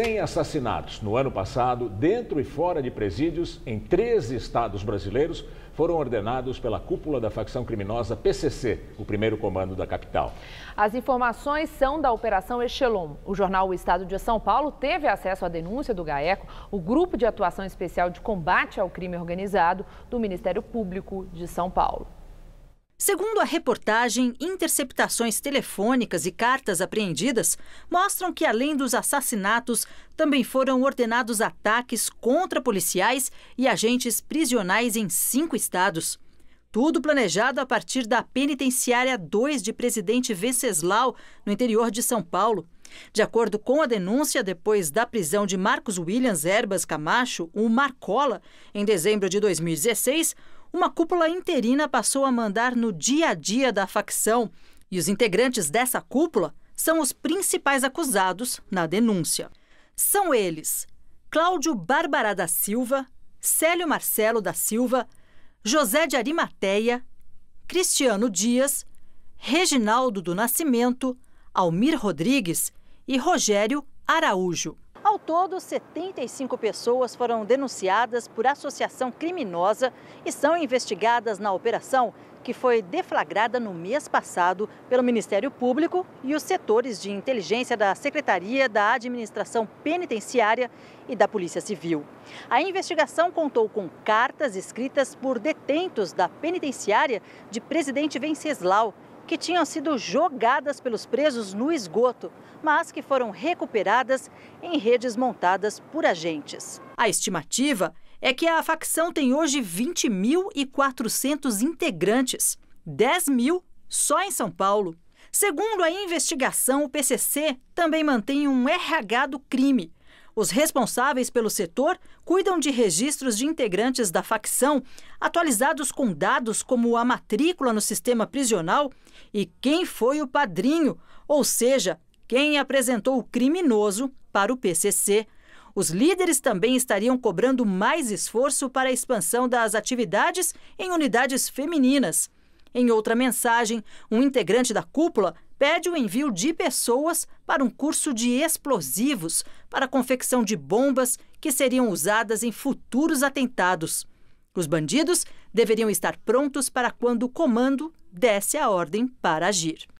100 assassinatos no ano passado, dentro e fora de presídios, em três estados brasileiros, foram ordenados pela cúpula da facção criminosa PCC, o primeiro comando da capital. As informações são da Operação Echelon. O jornal O Estado de São Paulo teve acesso à denúncia do GAECO, o Grupo de Atuação Especial de Combate ao Crime Organizado do Ministério Público de São Paulo. Segundo a reportagem, interceptações telefônicas e cartas apreendidas mostram que, além dos assassinatos, também foram ordenados ataques contra policiais e agentes prisionais em cinco estados. Tudo planejado a partir da Penitenciária 2 de Presidente Venceslau, no interior de São Paulo. De acordo com a denúncia, depois da prisão de Marcos Williams Erbas Camacho, o Marcola, em dezembro de 2016, uma cúpula interina passou a mandar no dia a dia da facção. E os integrantes dessa cúpula são os principais acusados na denúncia. São eles Cláudio Barbará da Silva, Célio Marcelo da Silva, José de Arimateia, Cristiano Dias, Reginaldo do Nascimento, Almir Rodrigues e Rogério Araújo. Ao todo, 75 pessoas foram denunciadas por associação criminosa e são investigadas na operação que foi deflagrada no mês passado pelo Ministério Público e os setores de inteligência da Secretaria da Administração Penitenciária e da Polícia Civil. A investigação contou com cartas escritas por detentos da penitenciária de presidente Venceslau, que tinham sido jogadas pelos presos no esgoto, mas que foram recuperadas em redes montadas por agentes. A estimativa é que a facção tem hoje 20.400 integrantes, 10 mil só em São Paulo. Segundo a investigação, o PCC também mantém um RH do crime, os responsáveis pelo setor cuidam de registros de integrantes da facção, atualizados com dados como a matrícula no sistema prisional e quem foi o padrinho, ou seja, quem apresentou o criminoso para o PCC. Os líderes também estariam cobrando mais esforço para a expansão das atividades em unidades femininas. Em outra mensagem, um integrante da cúpula pede o envio de pessoas para um curso de explosivos para a confecção de bombas que seriam usadas em futuros atentados. Os bandidos deveriam estar prontos para quando o comando desse a ordem para agir.